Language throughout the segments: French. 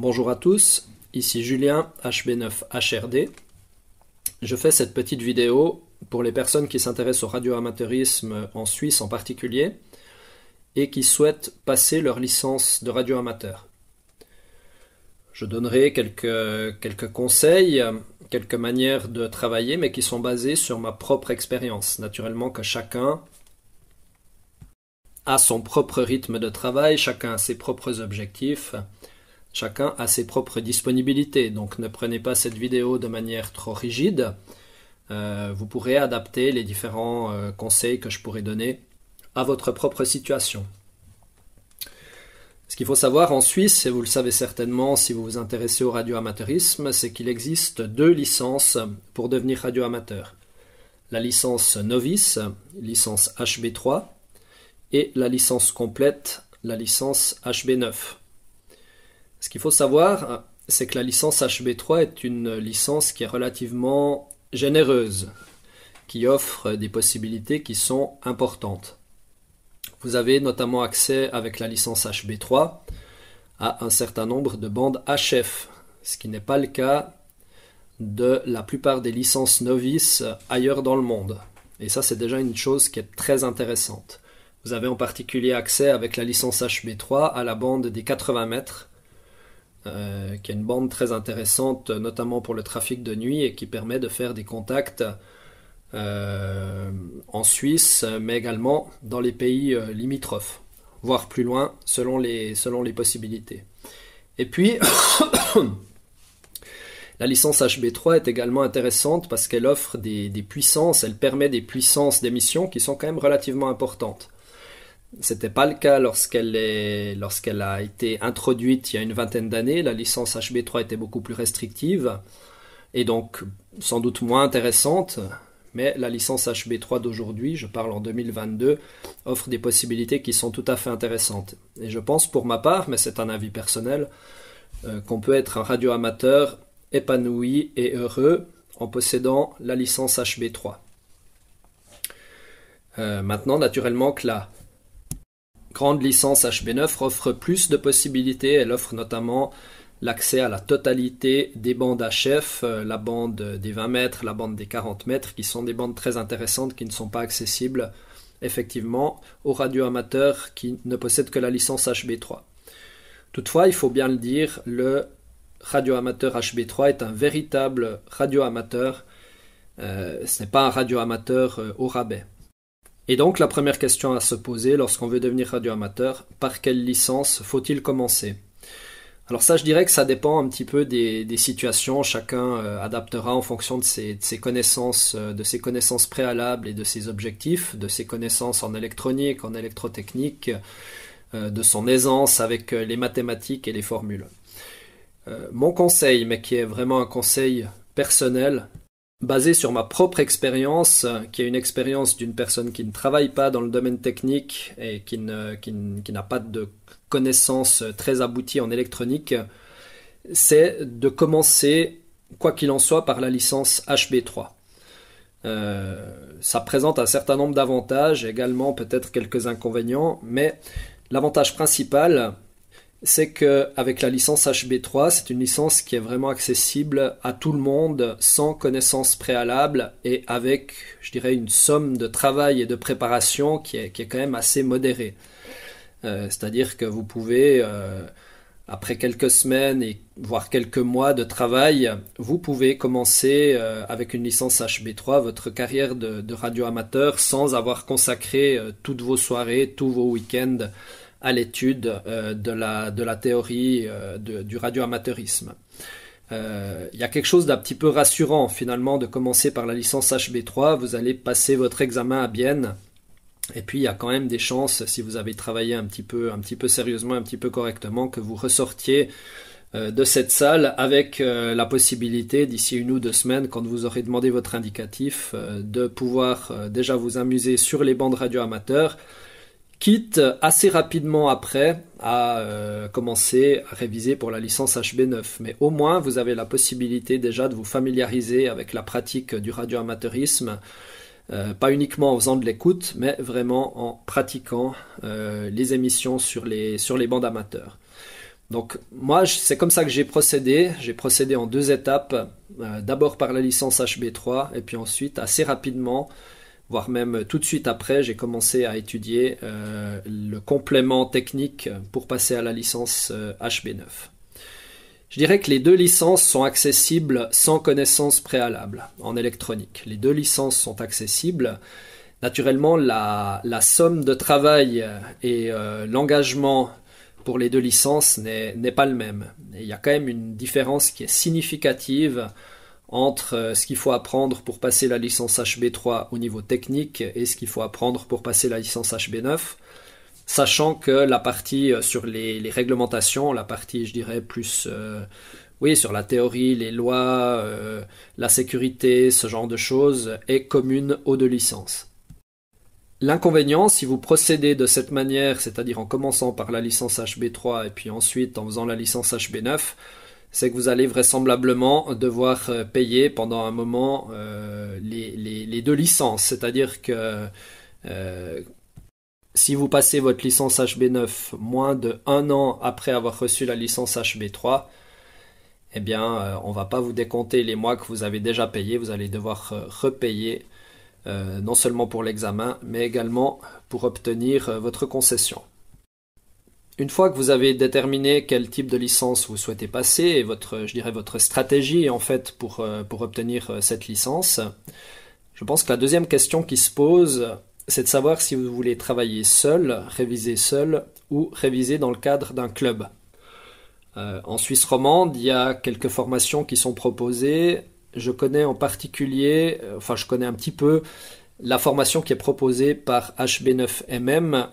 Bonjour à tous, ici Julien HB9HRD. Je fais cette petite vidéo pour les personnes qui s'intéressent au radioamateurisme en Suisse en particulier et qui souhaitent passer leur licence de radioamateur. Je donnerai quelques, quelques conseils, quelques manières de travailler, mais qui sont basées sur ma propre expérience. Naturellement que chacun a son propre rythme de travail, chacun a ses propres objectifs. Chacun a ses propres disponibilités, donc ne prenez pas cette vidéo de manière trop rigide. Euh, vous pourrez adapter les différents euh, conseils que je pourrais donner à votre propre situation. Ce qu'il faut savoir en Suisse, et vous le savez certainement si vous vous intéressez au radioamateurisme, c'est qu'il existe deux licences pour devenir radioamateur. La licence novice, licence HB3, et la licence complète, la licence HB9. Ce qu'il faut savoir, hein, c'est que la licence HB3 est une licence qui est relativement généreuse, qui offre des possibilités qui sont importantes. Vous avez notamment accès avec la licence HB3 à un certain nombre de bandes HF, ce qui n'est pas le cas de la plupart des licences novices ailleurs dans le monde. Et ça, c'est déjà une chose qui est très intéressante. Vous avez en particulier accès avec la licence HB3 à la bande des 80 mètres, euh, qui est une bande très intéressante, notamment pour le trafic de nuit et qui permet de faire des contacts euh, en Suisse, mais également dans les pays euh, limitrophes, voire plus loin, selon les, possibilités. Et puis, la licence HB3 est également intéressante parce qu'elle offre des, des puissances, elle permet des puissances d'émission qui sont quand même relativement importantes. C'était pas le cas lorsqu'elle est, lorsqu'elle a été introduite il y a une vingtaine d'années. La licence HB3 était beaucoup plus restrictive et donc sans doute moins intéressante. Mais la licence HB3 d'aujourd'hui, je parle en 2022, offre des possibilités qui sont tout à fait intéressantes. Et je pense pour ma part, mais c'est un avis personnel, euh, qu'on peut être un radioamateur épanoui et heureux en possédant la licence HB3. Euh, maintenant, naturellement que la grande licence HB9 offre plus de possibilités. Elle offre notamment l'accès à la totalité des bandes HF, euh, la bande des 20 mètres, la bande des 40 mètres, qui sont des bandes très intéressantes qui ne sont pas accessibles effectivement aux radioamateurs qui ne possèdent que la licence HB3. Toutefois, il faut bien le dire, le radioamateur HB3 est un véritable radioamateur. Euh, ce n'est pas un radioamateur amateur euh, au rabais. Et donc la première question à se poser lorsqu'on veut devenir radioamateur, par quelle licence faut-il commencer alors ça, je dirais que ça dépend un petit peu des, situations. Chacun euh, adaptera en fonction de ses, connaissances, euh, de ses connaissances préalables et de ses objectifs, de ses connaissances en électronique, en électrotechnique, euh, de son aisance avec les mathématiques et les formules. mon conseil, mais qui est vraiment un conseil personnel, basé sur ma propre expérience, euh, qui est une expérience d'une personne qui ne travaille pas dans le domaine technique et qui, n'a pas de connaissances très abouties en électronique, c'est de commencer, quoi qu'il en soit, par la licence HB3. Euh, ça présente un certain nombre d'avantages, également peut-être quelques inconvénients, mais l'avantage principal, c'est que avec la licence HB3, c'est une licence qui est vraiment accessible à tout le monde sans connaissance préalable et avec, je dirais, une somme de travail et de préparation qui est, quand même assez modérée. Euh, c'est-à-dire que vous pouvez, euh, après quelques semaines et voire quelques mois de travail, vous pouvez commencer euh, avec une licence HB3 votre carrière de, de radio amateur sans avoir consacré toutes vos soirées, tous vos week-ends à l'étude euh, de la, théorie euh, du radioamateurisme. Euh, il y a quelque chose d'un petit peu rassurant finalement de commencer par la licence HB3. Vous allez passer votre examen à Bienne et puis il y a quand même des chances, si vous avez travaillé un petit peu, un petit peu sérieusement, un petit peu correctement, que vous ressortiez de cette salle avec la possibilité d'ici une ou deux semaines, quand vous aurez demandé votre indicatif, de pouvoir déjà vous amuser sur les bandes radioamateurs quitte assez rapidement après à euh, commencer à réviser pour la licence HB9. Mais au moins, vous avez la possibilité déjà de vous familiariser avec la pratique du radioamateurisme, euh, pas uniquement en faisant de l'écoute, mais vraiment en pratiquant euh, les émissions sur les, sur les bandes amateurs. Donc moi, c'est comme ça que j'ai procédé. J'ai procédé en deux étapes, d'abord par la licence HB3, et puis ensuite, assez rapidement, voire même tout de suite après, j'ai commencé à étudier euh, le complément technique pour passer à la licence HB9. Euh, Je dirais que les deux licences sont accessibles sans connaissance préalable en électronique. Les deux licences sont accessibles. Naturellement, la, somme de travail et euh, l'engagement pour les deux licences n'est pas le même. il y a quand même une différence qui est significative entre euh, ce qu'il faut apprendre pour passer la licence HB3 au niveau technique et ce qu'il faut apprendre pour passer la licence HB9, sachant que la partie euh, sur les, réglementations, la partie je dirais plus euh, oui sur la théorie, les lois, la sécurité, ce genre de choses est commune aux deux licences. L'inconvénient, si vous procédez de cette manière, c'est-à-dire en commençant par la licence HB3 et puis ensuite en faisant la licence HB9, c'est que vous allez vraisemblablement devoir euh, payer pendant un moment euh, les, deux licences. C'est-à-dire que euh, si vous passez votre licence HB9 moins de un an après avoir reçu la licence HB3, eh bien, on ne va pas vous décompter les mois que vous avez déjà payés. Vous allez devoir repayer non seulement pour l'examen, mais également pour obtenir votre concession. Une fois que vous avez déterminé quel type de licence vous souhaitez passer et votre, je dirais, votre stratégie en fait pour, euh, pour obtenir euh, cette licence, je pense que la deuxième question qui se pose, c'est de savoir si vous voulez travailler seul, réviser seul ou réviser dans le cadre d'un club. Euh, en Suisse romande, il y a quelques formations qui sont proposées. Je connais en particulier, enfin je connais un petit peu la formation qui est proposée par HB9MM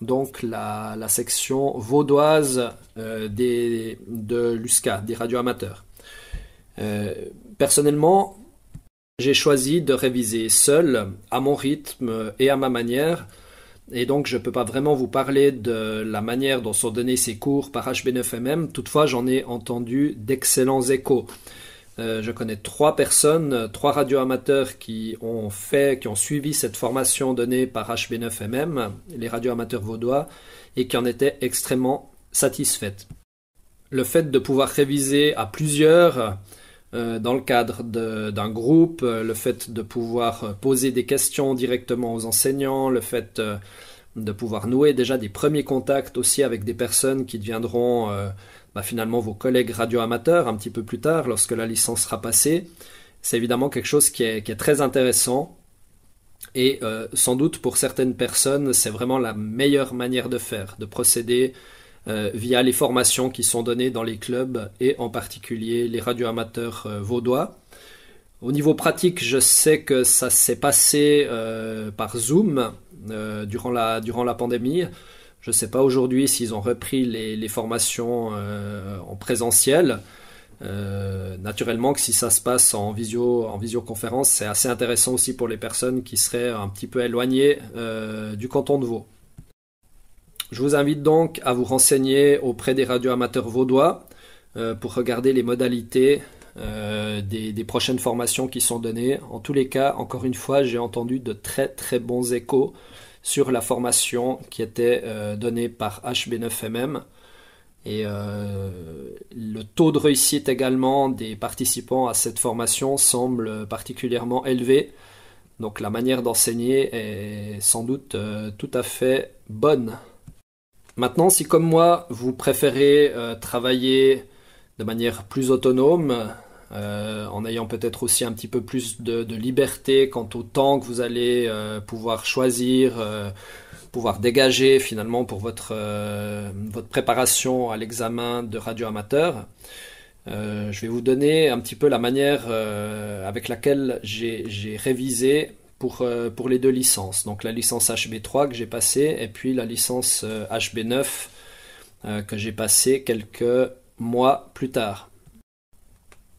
donc la, section vaudoise euh, de l'USCA, des radios amateurs. Euh, personnellement, j'ai choisi de réviser seul, à mon rythme et à ma manière, et donc je ne peux pas vraiment vous parler de la manière dont sont donnés ces cours par HB9MM, toutefois j'en ai entendu d'excellents échos. Euh, je connais trois personnes, euh, trois radioamateurs qui ont fait, qui ont suivi cette formation donnée par HB9MM, les radioamateurs vaudois, et qui en étaient extrêmement satisfaites. Le fait de pouvoir réviser à plusieurs, euh, dans le cadre d'un groupe, le fait de pouvoir poser des questions directement aux enseignants, le fait de pouvoir nouer déjà des premiers contacts aussi avec des personnes qui deviendront bah, finalement vos collègues radioamateurs, un petit peu plus tard, lorsque la licence sera passée. C'est évidemment quelque chose qui est, très intéressant. Et euh, sans doute pour certaines personnes, c'est vraiment la meilleure manière de faire, de procéder euh, via les formations qui sont données dans les clubs et en particulier les radioamateurs euh, vaudois. Au niveau pratique, je sais que ça s'est passé par Zoom durant, la, durant la pandémie. Je ne sais pas aujourd'hui s'ils ont repris les, formations euh, en présentiel. Euh, naturellement que si ça se passe en visioconférence, c'est assez intéressant aussi pour les personnes qui seraient un petit peu éloignées euh, du canton de Vaud. Je vous invite donc à vous renseigner auprès des radioamateurs vaudois pour regarder les modalités des, prochaines formations qui sont données. En tous les cas, encore une fois, j'ai entendu de très très bons échos sur la formation qui était euh, donnée par HB9MM. Et euh, le taux de réussite également des participants à cette formation semble particulièrement élevé. Donc la manière d'enseigner est sans doute euh, tout à fait bonne. Maintenant, si comme moi, vous préférez travailler de manière plus autonome, euh, en ayant peut-être aussi un petit peu plus de, liberté quant au temps que vous allez euh, pouvoir choisir, euh, pouvoir dégager finalement pour votre, préparation à l'examen de radio amateur. je vais vous donner un petit peu la manière avec laquelle j'ai révisé pour, les deux licences. Donc la licence HB3 que j'ai passée et puis la licence HB9 que j'ai passée quelques mois plus tard.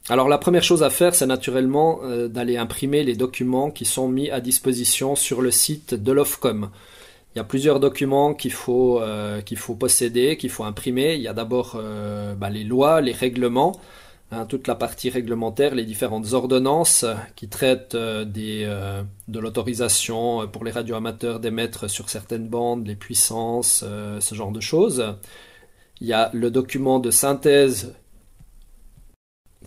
Alors la première chose à faire, c'est naturellement euh, d'aller imprimer les documents qui sont mis à disposition sur le site de l'OFCOM. Il y a plusieurs documents qu'il faut, euh, qu'il faut posséder, qu'il faut imprimer. Il y a d'abord euh, bah, les lois, les règlements, hein, toute la partie réglementaire, les différentes ordonnances qui traitent des, de l'autorisation pour les radioamateurs d'émettre sur certaines bandes, les puissances, ce genre de choses. Il y a le document de synthèse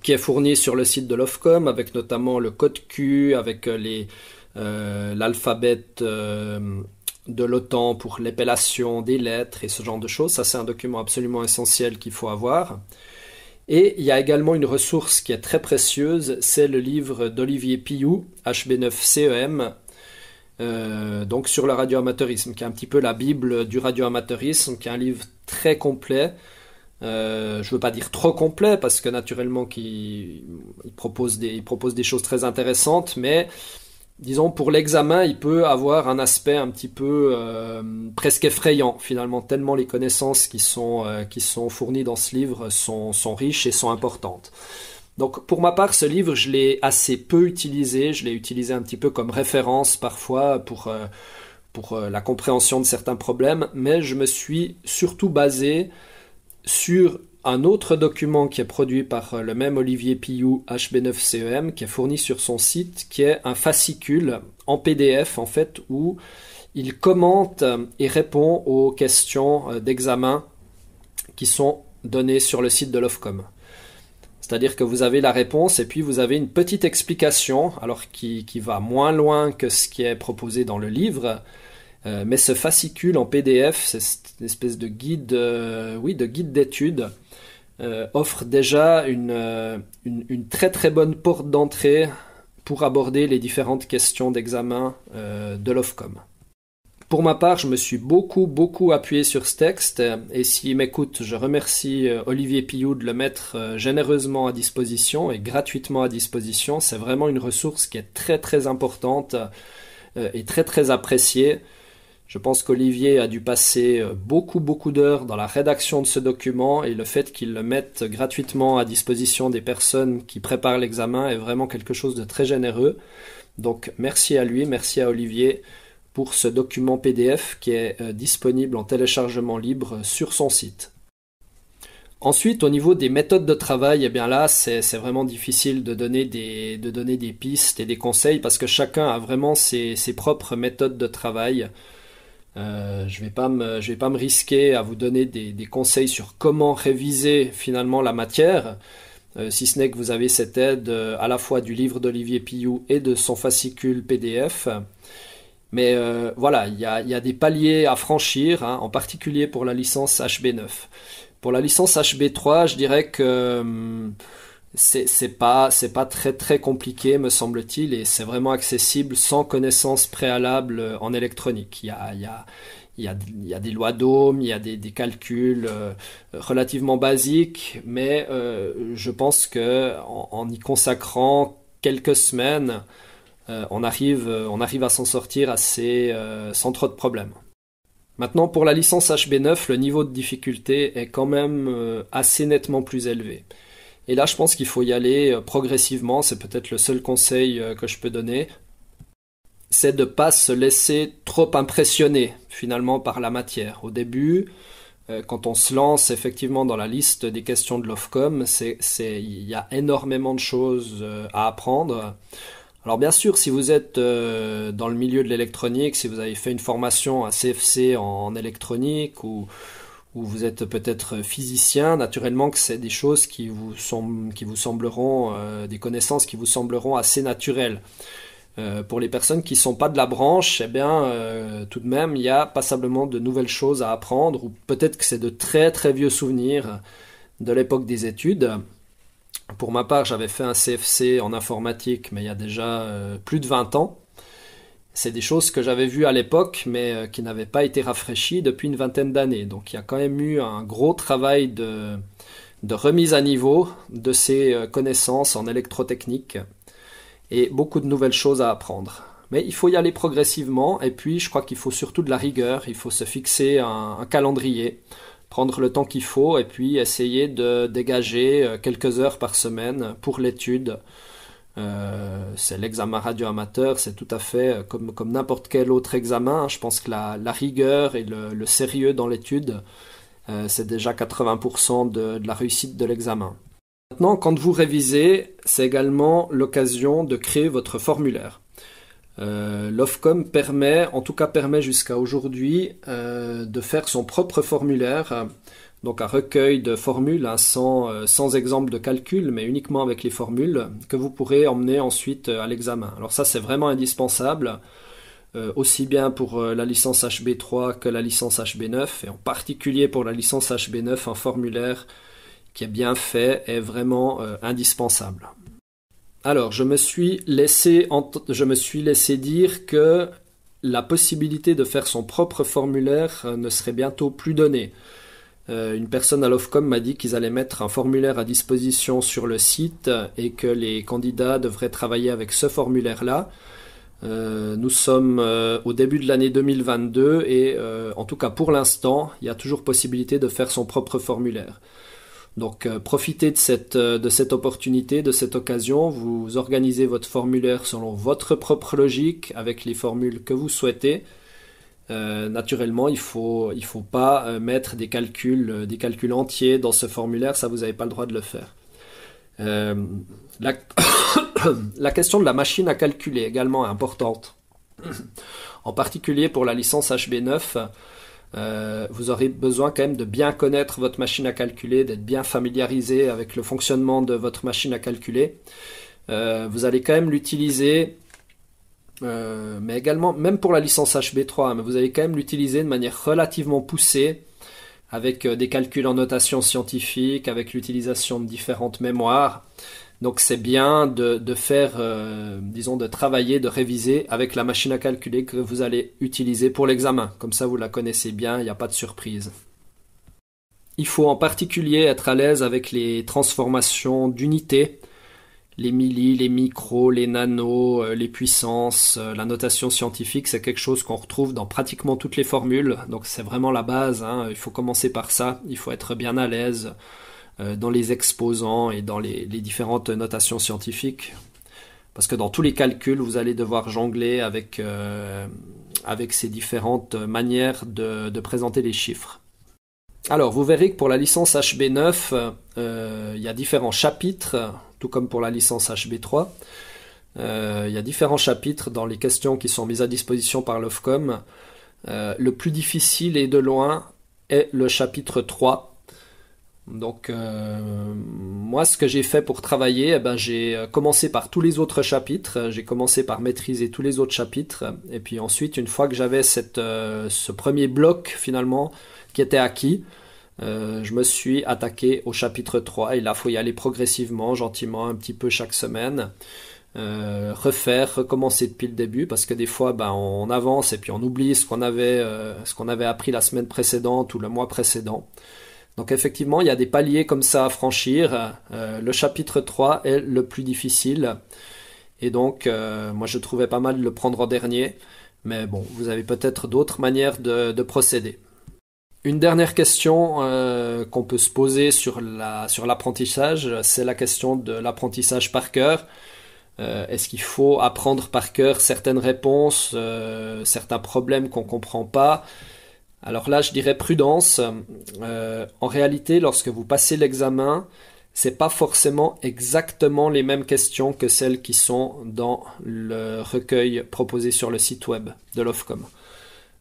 qui est fourni sur le site de l'OFCOM avec notamment le code Q, avec euh, les euh, l'alphabet euh, de l'OTAN pour l'épellation des lettres et ce genre de choses. Ça, c'est un document absolument essentiel qu'il faut avoir. Et il y a également une ressource qui est très précieuse, c'est le livre d'Olivier Pillou, HB9CEM, donc sur le radioamateurisme, qui est un petit peu la Bible du radioamateurisme, qui est un livre très complet, euh, je ne veux pas dire trop complet parce que naturellement il propose des choses très intéressantes, mais disons pour l'examen, il peut avoir un aspect un petit peu euh, presque effrayant finalement tellement les connaissances qui sont euh, fournies dans ce livre sont riches et sont importantes. Donc pour ma part, ce livre, je l'ai assez peu utilisé, je l'ai utilisé un petit peu comme référence parfois pour pour la compréhension de certains problèmes, mais je me suis surtout basé sur un autre document qui est produit par euh, le même Olivier Pillou HB9CEM, qui est fourni sur son site, qui est un fascicule en PDF, en fait, où il commente euh, et répond aux questions euh, d'examen qui sont données sur le site de l'OFCOM. C'est-à-dire que vous avez la réponse et puis vous avez une petite explication, alors qui, qui va moins loin que ce qui est proposé dans le livre, euh, mais ce fascicule en PDF, c'est cette espèce de guide, euh, oui, de guide d'études, euh, offre déjà une, très très bonne porte d'entrée pour aborder les différentes questions d'examen de l'OFCOM. Pour ma part, je me suis beaucoup beaucoup appuyé sur ce texte et s'il m'écoute, je remercie Olivier Pillou de le mettre généreusement à disposition et gratuitement à disposition. C'est vraiment une ressource qui est très très importante et très très appréciée. Je pense qu'Olivier a dû passer euh, beaucoup beaucoup d'heures dans la rédaction de ce document et le fait qu'il le mette gratuitement à disposition des personnes qui préparent l'examen est vraiment quelque chose de très généreux. Donc merci à lui, merci à Olivier pour ce document PDF qui est euh, disponible en téléchargement libre sur son site. Ensuite, au niveau des méthodes de travail, eh bien là, c'est vraiment difficile de donner, des, de donner des pistes et des conseils parce que chacun a vraiment ses propres méthodes de travail. Euh, je ne vais pas me risquer à vous donner des, conseils sur comment réviser finalement la matière, euh, si ce n'est que vous avez cette aide euh, à la fois du livre d'Olivier Pillou et de son fascicule PDF. Mais voilà, il y a, des paliers à franchir, hein, en particulier pour la licence HB9. Pour la licence HB3, je dirais que hum, c'est pas pas très très compliqué me semble-t-il et c'est vraiment accessible sans connaissance préalable euh, en électronique. Il y a, des lois d'Ohm, il y a des, calculs euh, relativement basiques, mais euh, je pense que en, y consacrant quelques semaines, on arrive à s'en sortir assez sans trop de problèmes. Maintenant pour la licence HB9, le niveau de difficulté est quand même assez nettement plus élevé. Et là, je pense qu'il faut y aller euh, progressivement. C'est peut-être le seul conseil euh, que je peux donner. C'est de ne pas se laisser trop impressionner finalement par la matière. Au début, euh, quand on se lance effectivement dans la liste des questions de l'OFCOM, il y a énormément de choses à apprendre. Alors bien sûr, si vous êtes dans le milieu de l'électronique, si vous avez fait une formation à CFC en électronique ou, ou vous êtes peut-être physicien, naturellement que c'est des choses qui vous, sont, qui vous sembleront, euh, des connaissances qui vous sembleront assez naturelles. Euh, pour les personnes qui ne sont pas de la branche, eh bien, euh, tout de même, il y a passablement de nouvelles choses à apprendre, ou peut-être que c'est de très très vieux souvenirs de l'époque des études. Pour ma part, j'avais fait un CFC en informatique, mais il y a déjà plus de 20 ans c'est des choses que j'avais vues à l'époque, mais euh, qui n'avaient pas été rafraîchies depuis une vingtaine d'années. Donc il y a quand même eu un gros travail de, remise à niveau de ces euh, connaissances en électrotechnique et beaucoup de nouvelles choses à apprendre. Mais il faut y aller progressivement et puis je crois qu'il faut surtout de la rigueur, il faut se fixer un calendrier, prendre le temps qu'il faut et puis essayer de dégager euh, quelques heures par semaine pour l'étude euh, c'est l'examen radio amateur, c'est tout à fait euh, comme, comme n'importe quel autre examen. Hein. Je pense que la, rigueur et le, sérieux dans l'étude, euh, c'est déjà 80% de, la réussite de l'examen. Maintenant, quand vous révisez, c'est également l'occasion de créer votre formulaire. L'OFCOM permet, en tout cas permet jusqu'à aujourd'hui, de faire son propre formulaire donc un recueil de formules, hein, euh, sans, exemple de calcul, mais uniquement avec les formules, que vous pourrez emmener ensuite euh, à l'examen. Alors ça, c'est vraiment indispensable, euh, aussi bien pour la licence HB3 que la licence HB9, et en particulier pour la licence HB9, un formulaire qui est bien fait est vraiment indispensable. Alors, je me, suis laissé je me suis laissé dire que la possibilité de faire son propre formulaire ne serait bientôt plus donnée. Euh, une personne à l'OFCOM m'a dit qu'ils allaient mettre un formulaire à disposition sur le site et que les candidats devraient travailler avec ce formulaire-là. Euh, nous sommes euh, au début de l'année 2022 et en tout cas pour l'instant, il y a toujours possibilité de faire son propre formulaire. Donc profitez de cette opportunité, de cette occasion. Vous organisez votre formulaire selon votre propre logique, avec les formules que vous souhaitez. Euh, naturellement, il faut il faut pas euh, mettre des calculs euh, des calculs entiers dans ce formulaire, ça vous n'avez pas le droit de le faire. la... question de la machine à calculer également importante. En particulier pour la licence HB9, vous aurez besoin quand même de bien connaître votre machine à calculer, d'être bien familiarisé avec le fonctionnement de votre machine à calculer. vous allez quand même l'utiliser euh, mais également, même pour la licence HB3, hein, mais vous allez quand même l'utiliser de manière relativement poussée, avec euh, des calculs en notation scientifique, avec l'utilisation de différentes mémoires. Donc c'est bien de, faire, euh, disons, de travailler, de réviser avec la machine à calculer que vous allez utiliser pour l'examen. Comme ça, vous la connaissez bien, il n'y a pas de surprise. Il faut en particulier être à l'aise avec les transformations d'unités les milli, les micros, les nanos, euh, les puissances, euh, la notation scientifique, c'est quelque chose qu'on retrouve dans pratiquement toutes les formules. Donc c'est vraiment la base. Hein. Il faut commencer par ça. Il faut être bien à l'aise euh, dans les exposants et dans les, différentes notations scientifiques. Parce que dans tous les calculs, vous allez devoir jongler avec, avec ces différentes manières de, présenter les chiffres. Alors, vous verrez que pour la licence HB9, il y a différents chapitres tout comme pour la licence HB3. Euh, il y a différents chapitres dans les questions qui sont mises à disposition par l'OFCOM. Euh, le plus difficile et de loin est le chapitre 3. Donc euh, moi ce que j'ai fait pour travailler, eh ben, j'ai commencé par tous les autres chapitres, j'ai commencé par maîtriser tous les autres chapitres, et puis ensuite une fois que j'avais ce premier bloc finalement qui était acquis, euh, je me suis attaqué au chapitre 3 et là, faut y aller progressivement, gentiment, un petit peu chaque semaine. Euh, refaire, recommencer depuis le début parce que des fois ben, on avance et puis on oublie ce qu'on avait, euh, avait appris la semaine précédente ou le mois précédent. Donc effectivement, il y a des paliers comme ça à franchir. le chapitre 3 est le plus difficile. Et donc, moi, je trouvais pas mal de le prendre en dernier. Mais bon, vous avez peut-être d'autres manières de procéder. Une dernière question euh, qu'on peut se poser sur la sur l'apprentissage, c'est la question de l'apprentissage par cœur. Euh, est-ce qu'il faut apprendre par cœur certaines réponses, euh, certains problèmes qu'on ne comprend pas Alors là, je dirais prudence. en réalité, lorsque vous passez l'examen, c'est pas forcément exactement les mêmes questions que celles qui sont dans le recueil proposé sur le site web de l'Ofcom.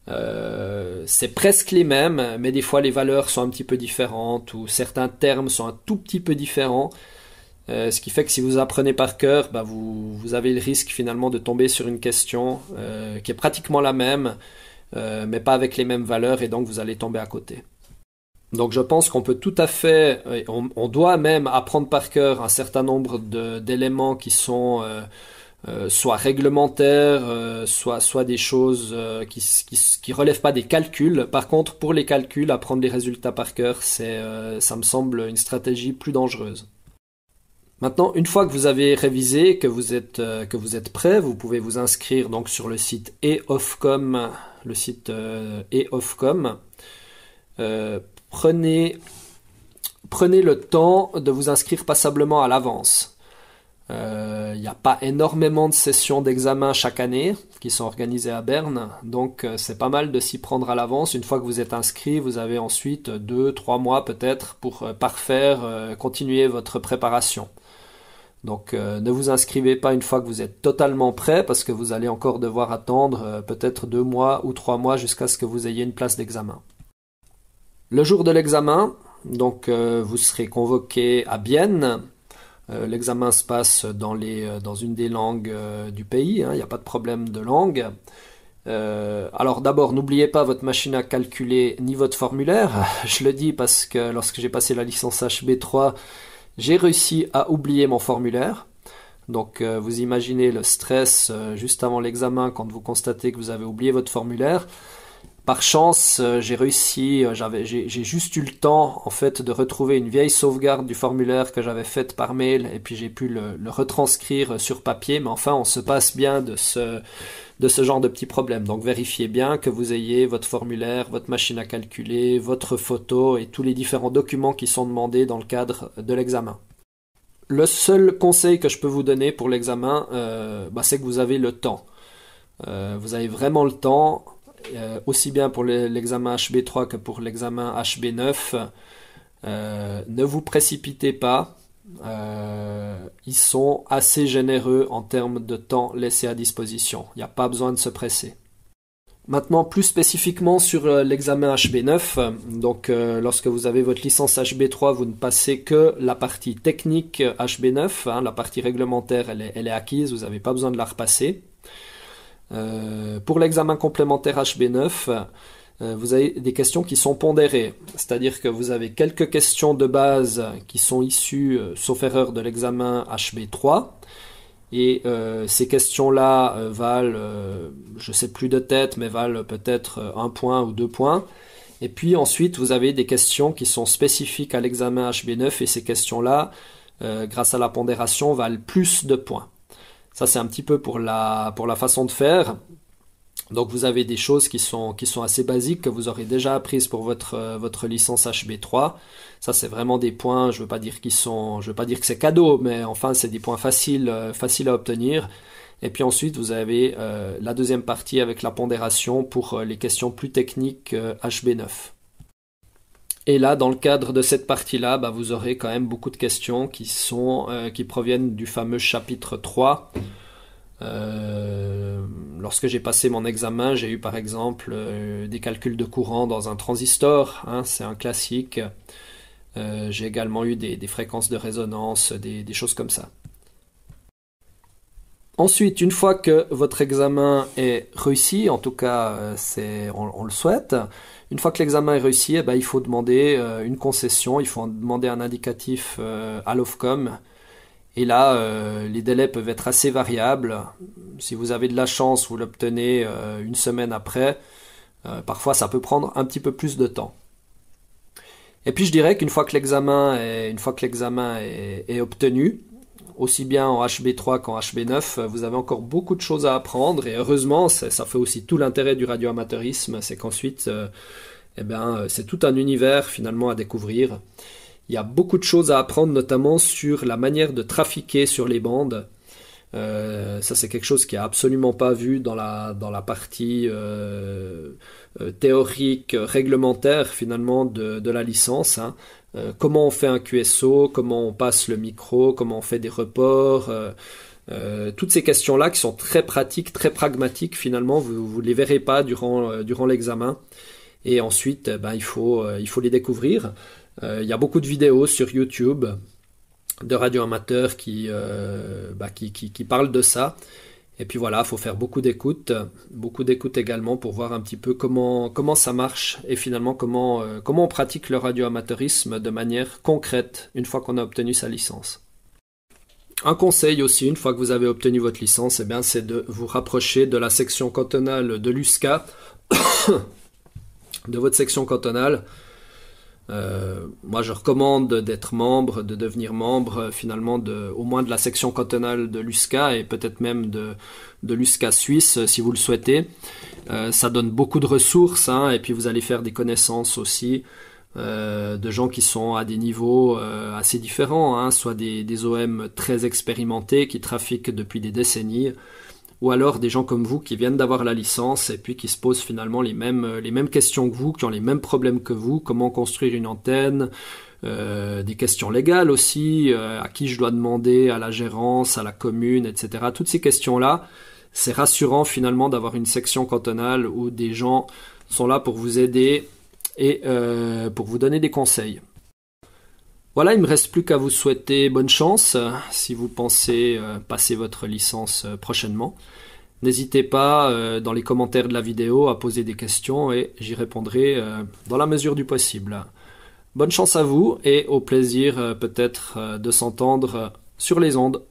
Euh, c'est presque les mêmes, mais des fois les valeurs sont un petit peu différentes ou certains termes sont un tout petit peu différents. Euh, ce qui fait que si vous apprenez par cœur, bah vous, vous, avez le risque finalement de tomber sur une question euh, qui est pratiquement la même, mais pas avec les mêmes valeurs, et donc vous allez tomber à côté. Donc je pense qu'on peut tout à fait, on, on, doit même apprendre par cœur un certain nombre d'éléments qui sont... Euh, soit réglementaires, euh, soit, soit des choses euh, qui, ne relèvent pas des calculs. Par contre, pour les calculs, apprendre les résultats par cœur, ça me semble une stratégie plus dangereuse. Maintenant, une fois que vous avez révisé, que vous êtes, prêt, vous pouvez vous inscrire donc sur le site eofcom, le site eofcom. E prenez, prenez le temps de vous inscrire passablement à l'avance. Il euh, n'y a pas énormément de sessions d'examen chaque année qui sont organisées à Berne, donc euh, c'est pas mal de s'y prendre à l'avance. Une fois que vous êtes inscrit, vous avez ensuite deux, trois mois peut-être pour euh, parfaire, continuer votre préparation. Donc ne vous inscrivez pas une fois que vous êtes totalement prêt parce que vous allez encore devoir attendre peut-être deux mois ou trois mois jusqu'à ce que vous ayez une place d'examen. Le jour de l'examen, donc vous serez convoqué à Bienne euh, l'examen se passe dans, euh, une des langues euh, du pays, il hein, n'y a pas de problème de langue. alors d'abord, n'oubliez pas votre machine à calculer ni votre formulaire. Je le dis parce que lorsque j'ai passé la licence HB3, j'ai réussi à oublier mon formulaire. Donc vous imaginez le stress juste avant l'examen quand vous constatez que vous avez oublié votre formulaire par chance, euh, j'ai réussi, euh, j'avais, j'ai, juste eu le temps en fait de retrouver une vieille sauvegarde du formulaire que j'avais faite par mail et puis j'ai pu le, retranscrire euh, sur papier. Mais enfin, on se passe bien de ce de ce genre de petits problèmes. Donc vérifiez bien que vous ayez votre formulaire, votre machine à calculer, votre photo et tous les différents documents qui sont demandés dans le cadre de l'examen. Le seul conseil que je peux vous donner pour l'examen, bah, c'est que vous avez le temps. vous avez vraiment le temps euh, aussi bien pour l'examen HB3 que pour l'examen HB9, euh, ne vous précipitez pas. Euh, ils sont assez généreux en termes de temps laissé à disposition. Il n'y a pas besoin de se presser. Maintenant, plus spécifiquement sur l'examen HB9, donc lorsque vous avez votre licence HB3, vous ne passez que la partie technique HB9, hein, la partie réglementaire, elle est acquise, vous n'avez pas besoin de la repasser. Euh, pour l'examen complémentaire HB9, euh, vous avez des questions qui sont pondérées, c'est-à-dire que vous avez quelques questions de base qui sont issues, euh, sauf erreur, de l'examen HB3. Et ces questions-là valent, je ne sais plus de tête, mais valent peut-être un point ou deux points. Et puis ensuite, vous avez des questions qui sont spécifiques à l'examen HB9 et ces questions-là, grâce à la pondération, valent plus de points. Ça, c'est un petit peu pour la, pour la façon de faire. Donc vous avez des choses qui sont, qui sont assez basiques que vous aurez déjà apprises pour votre, euh, votre licence HB3. Ça c'est vraiment des points, je veux pas dire qu'ils sont, je veux pas dire que c'est cadeau, mais enfin c'est des points faciles, euh, faciles à obtenir. Et puis ensuite vous avez euh, la deuxième partie avec la pondération pour les questions plus techniques HB9. Et là, dans le cadre de cette partie-là, bah, vous aurez quand même beaucoup de questions qui, sont, euh, qui proviennent du fameux chapitre 3. Euh, lorsque j'ai passé mon examen, j'ai eu par exemple euh, des calculs de courant dans un transistor, hein, c'est un classique. j'ai également eu des, fréquences de résonance, des, choses comme ça. Ensuite, une fois que votre examen est réussi, en tout cas on le souhaite, une fois que l'examen est réussi, eh ben, il faut demander euh, une concession, il faut demander un indicatif euh, à l'OFCOM. Et là, euh, les délais peuvent être assez variables. Si vous avez de la chance, vous l'obtenez une semaine après. parfois, ça peut prendre un petit peu plus de temps. Et puis, je dirais qu'une fois que l'examen est obtenu, aussi bien en HB3 qu'en HB9. Vous avez encore beaucoup de choses à apprendre et heureusement, ça fait aussi tout l'intérêt du radioamateurisme, c'est qu'ensuite, euh, eh ben, euh, c'est tout un univers finalement à découvrir. Il y a beaucoup de choses à apprendre, notamment sur la manière de trafiquer sur les bandes. Euh, ça, c'est quelque chose qui a absolument pas vu dans la, partie théorique, réglementaire finalement de, la licence. Hein. Euh, comment on fait un QSO, comment on passe le micro, comment on fait des reports. Euh, euh, toutes ces questions-là qui sont très pratiques, très pragmatiques finalement, vous ne les verrez pas durant, l'examen. Et ensuite, ben, il, faut, les découvrir. Il y a beaucoup de vidéos sur YouTube de radioamateurs amateurs ben, qui parlent de ça. Et puis voilà, il faut faire beaucoup d'écoute, beaucoup d'écoute également pour voir un petit peu comment, ça marche et finalement comment, euh, comment on pratique le radioamateurisme de manière concrète une fois qu'on a obtenu sa licence. Un conseil aussi, une fois que vous avez obtenu votre licence, eh bien, c'est de vous rapprocher de la section cantonale de l'USCA, de votre section cantonale, euh, moi, je recommande d'être membre, de devenir membre euh, finalement au moins de la section cantonale de l'USCA et peut-être même de, l'USCA suisse euh, si vous le souhaitez. ça donne beaucoup de ressources hein, et puis vous allez faire des connaissances aussi de gens qui sont à des niveaux assez différents, hein, soit des OM très expérimentés qui trafiquent depuis des décennies ou alors des gens comme vous qui viennent d'avoir la licence et puis qui se posent finalement les mêmes, euh, les mêmes questions que vous, qui ont les mêmes problèmes que vous, comment construire une antenne, euh, des questions légales aussi, euh, à qui je dois demander, à la gérance, à la commune, etc. Toutes ces questions-là, c'est rassurant finalement d'avoir une section cantonale où des gens sont là pour vous aider et pour vous donner des conseils. Voilà, il me reste plus qu'à vous souhaiter bonne chance euh, si vous pensez euh, passer votre licence euh, prochainement. N'hésitez pas dans les commentaires de la vidéo à poser des questions et j'y répondrai dans la mesure du possible. Bonne chance à vous et au plaisir peut-être de s'entendre sur les ondes.